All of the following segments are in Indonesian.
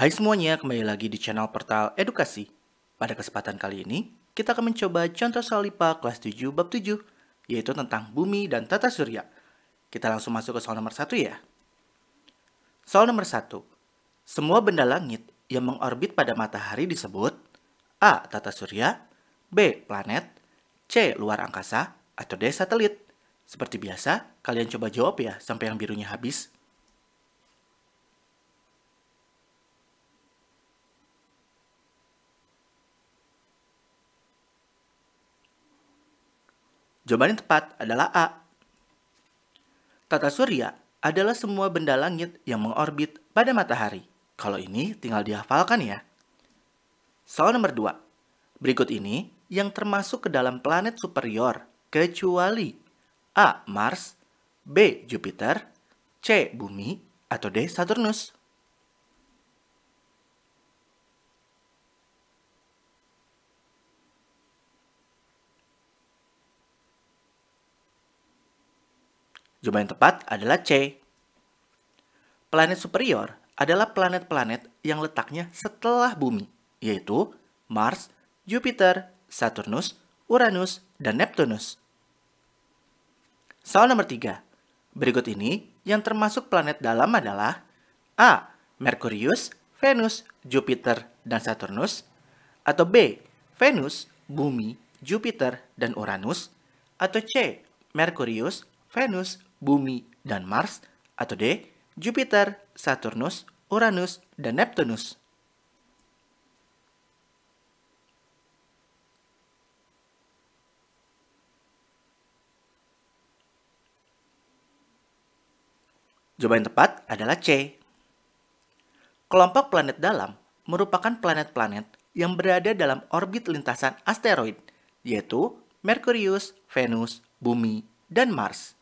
Hai semuanya, kembali lagi di channel Portal Edukasi. Pada kesempatan kali ini, kita akan mencoba contoh soal IPA kelas 7 bab 7, yaitu tentang bumi dan tata surya. Kita langsung masuk ke soal nomor 1 ya. Soal nomor 1. Semua benda langit yang mengorbit pada matahari disebut A. Tata surya B. Planet C. Luar angkasa atau D. Satelit. Seperti biasa, kalian coba jawab ya sampai yang birunya habis. Jawaban yang tepat adalah A. Tata surya adalah semua benda langit yang mengorbit pada matahari. Kalau ini tinggal dihafalkan ya. Soal nomor 2. Berikut ini yang termasuk ke dalam planet superior kecuali A. Mars, B. Jupiter, C. Bumi, atau D. Saturnus. Jawaban yang tepat adalah C. Planet superior adalah planet-planet yang letaknya setelah bumi, yaitu Mars, Jupiter, Saturnus, Uranus, dan Neptunus. Soal nomor 3. Berikut ini yang termasuk planet dalam adalah A. Merkurius, Venus, Jupiter, dan Saturnus atau B. Venus, Bumi, Jupiter, dan Uranus atau C. Merkurius, Venus, Bumi, dan Mars, atau D. Jupiter, Saturnus, Uranus, dan Neptunus. Jawaban tepat adalah C. Kelompok planet dalam merupakan planet-planet yang berada dalam orbit lintasan asteroid, yaitu Merkurius, Venus, Bumi, dan Mars.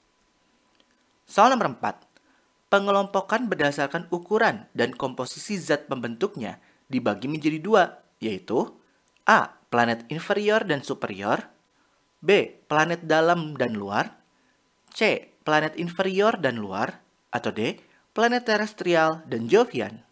Soal nomor 4. Pengelompokan berdasarkan ukuran dan komposisi zat pembentuknya dibagi menjadi dua, yaitu A. Planet inferior dan superior B. Planet dalam dan luar C. Planet inferior dan luar atau D. Planet terestrial dan Jovian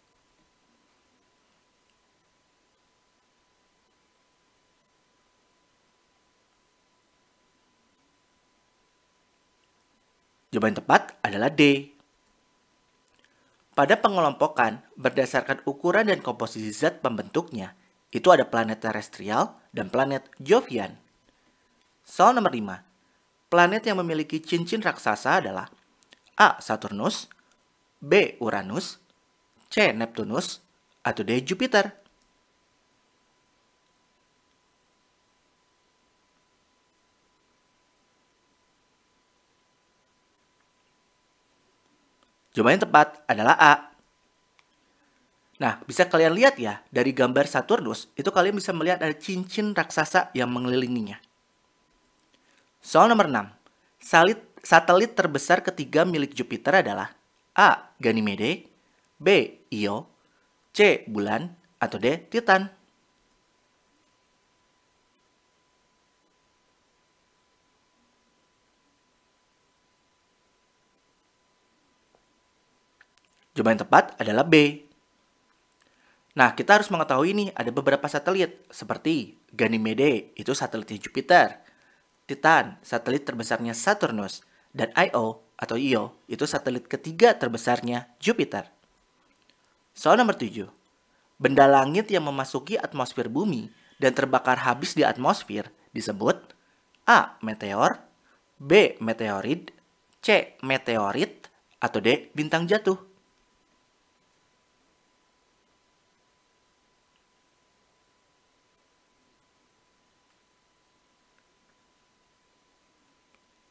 Jawaban tepat adalah D. Pada pengelompokan, berdasarkan ukuran dan komposisi zat pembentuknya, itu ada planet terestrial dan planet Jovian. Soal nomor 5. Planet yang memiliki cincin raksasa adalah A. Saturnus B. Uranus C. Neptunus atau D. Jupiter. Jawaban yang tepat adalah A. Nah, bisa kalian lihat ya, dari gambar Saturnus, itu kalian bisa melihat ada cincin raksasa yang mengelilinginya. Soal nomor 6. Salit, satelit terbesar ketiga milik Jupiter adalah A. Ganymede B. Io C. Bulan atau D. Titan Jawaban yang tepat adalah B. Nah, kita harus mengetahui ini ada beberapa satelit seperti Ganymede, itu satelitnya Jupiter, Titan, satelit terbesarnya Saturnus, dan Io atau Io, itu satelit ketiga terbesarnya Jupiter. Soal nomor tujuh. Benda langit yang memasuki atmosfer bumi dan terbakar habis di atmosfer disebut A. Meteor B. Meteorit C. Meteorit atau D. Bintang jatuh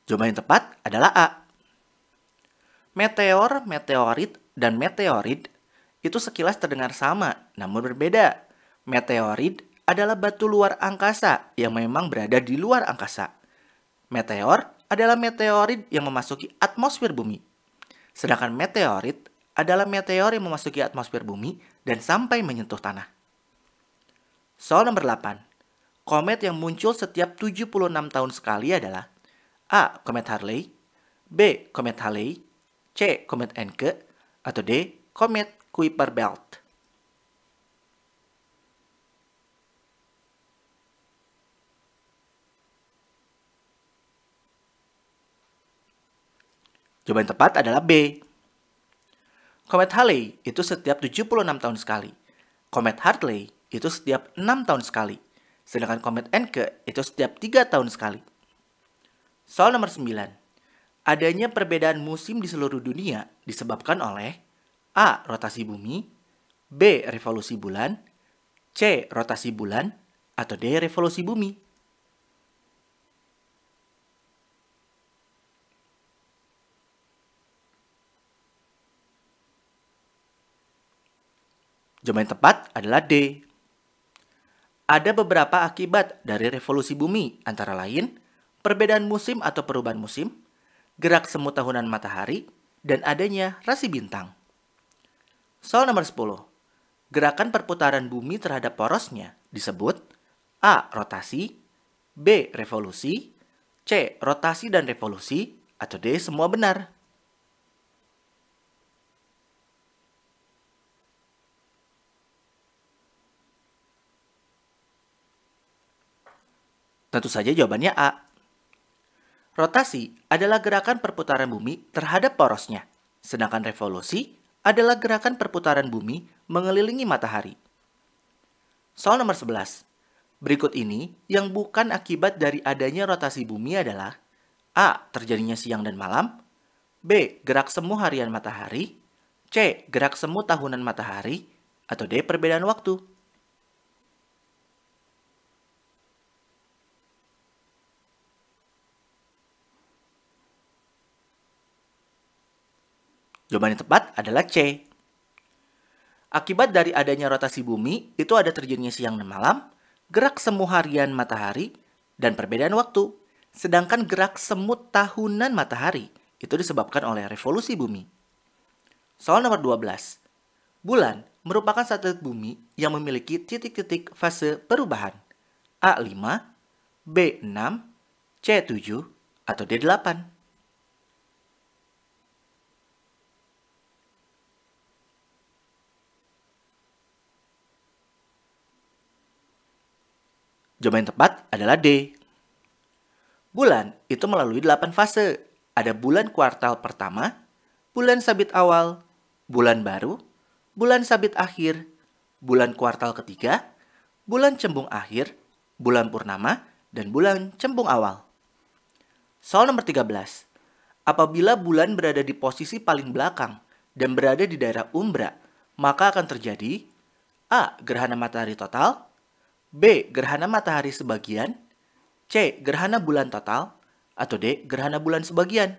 Jawaban yang tepat adalah A. Meteor, meteorit, dan meteorit itu sekilas terdengar sama, namun berbeda. Meteorit adalah batu luar angkasa yang memang berada di luar angkasa. Meteor adalah meteorit yang memasuki atmosfer bumi. Sedangkan meteorit adalah meteor yang memasuki atmosfer bumi dan sampai menyentuh tanah. Soal nomor 8. Komet yang muncul setiap 76 tahun sekali adalah A. Komet Harley B. Komet Harley C. Komet Enke atau D. Komet Kuiper Belt Jawaban tepat adalah B. Komet Halley itu setiap 76 tahun sekali. Komet Hartley itu setiap 6 tahun sekali. Sedangkan komet Encke itu setiap 3 tahun sekali. Soal nomor 9. Adanya perbedaan musim di seluruh dunia disebabkan oleh A. Rotasi bumi B. Revolusi bulan C. Rotasi bulan atau D. Revolusi bumi Jawaban tepat adalah D. Ada beberapa akibat dari revolusi bumi, antara lain perbedaan musim atau perubahan musim, gerak semu tahunan matahari, dan adanya rasi bintang. Soal nomor 10. Gerakan perputaran bumi terhadap porosnya disebut A. Rotasi B. Revolusi C. Rotasi dan revolusi atau D. Semua benar. Tentu saja jawabannya A. Rotasi adalah gerakan perputaran bumi terhadap porosnya, sedangkan revolusi adalah gerakan perputaran bumi mengelilingi matahari. Soal nomor 11. Berikut ini yang bukan akibat dari adanya rotasi bumi adalah A. Terjadinya siang dan malam B. Gerak semu harian matahari C. Gerak semu tahunan matahari atau D. Perbedaan waktu. Jawaban yang tepat adalah C. Akibat dari adanya rotasi bumi, itu ada terjunnya siang dan malam, gerak semu harian matahari, dan perbedaan waktu. Sedangkan gerak semut tahunan matahari itu disebabkan oleh revolusi bumi. Soal nomor 12. Bulan merupakan satelit bumi yang memiliki titik-titik fase perubahan. A5, B6, C7, atau D8. Jawaban yang tepat adalah D. Bulan itu melalui 8 fase. Ada bulan kuartal pertama, bulan sabit awal, bulan baru, bulan sabit akhir, bulan kuartal ketiga, bulan cembung akhir, bulan purnama, dan bulan cembung awal. Soal nomor 13. Apabila bulan berada di posisi paling belakang dan berada di daerah umbra, maka akan terjadi A. Gerhana matahari total B. Gerhana matahari sebagian C. Gerhana bulan total atau D. Gerhana bulan sebagian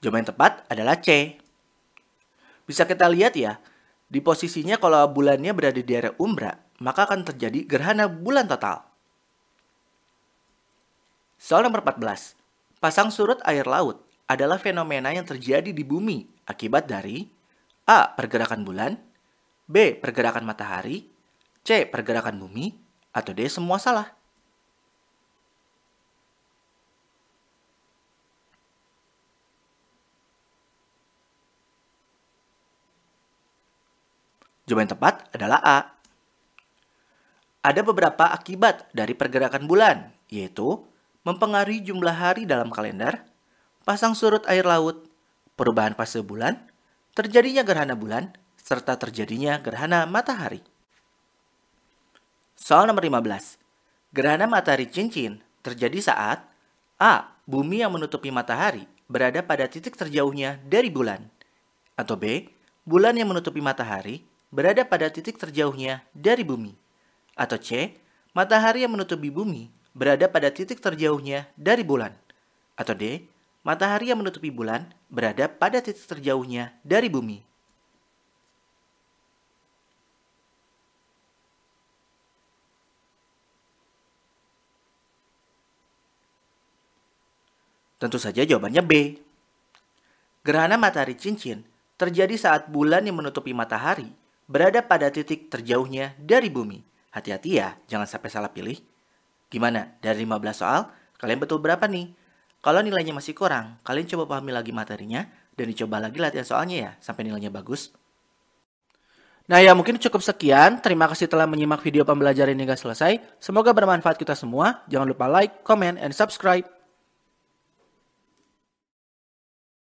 Jawaban yang tepat adalah C. Bisa kita lihat ya, di posisinya kalau bulannya berada di daerah umbra, maka akan terjadi gerhana bulan total. Soal nomor 14. Pasang surut air laut adalah fenomena yang terjadi di bumi akibat dari A. Pergerakan bulan B. Pergerakan matahari C. Pergerakan bumi atau D. Semua salah. Jawaban tepat adalah A. Ada beberapa akibat dari pergerakan bulan, yaitu mempengaruhi jumlah hari dalam kalender, pasang surut air laut, perubahan fase bulan, terjadinya gerhana bulan, serta terjadinya gerhana matahari. Soal nomor 15. Gerhana matahari cincin terjadi saat A. Bumi yang menutupi matahari berada pada titik terjauhnya dari bulan. Atau B. Bulan yang menutupi matahari berada pada titik terjauhnya dari bumi. Atau C. Matahari yang menutupi bumi berada pada titik terjauhnya dari bulan. Atau D. Matahari yang menutupi bulan berada pada titik terjauhnya dari bumi. Tentu saja jawabannya B. Gerhana matahari cincin terjadi saat bulan yang menutupi matahari berada pada titik terjauhnya dari bumi. Hati-hati ya, jangan sampai salah pilih. Gimana? Dari 15 soal, kalian betul berapa nih? Kalau nilainya masih kurang, kalian coba pahami lagi materinya dan dicoba lagi latihan soalnya ya, sampai nilainya bagus. Nah ya mungkin cukup sekian, terima kasih telah menyimak video pembelajaran hingga selesai. Semoga bermanfaat kita semua, jangan lupa like, comment, and subscribe.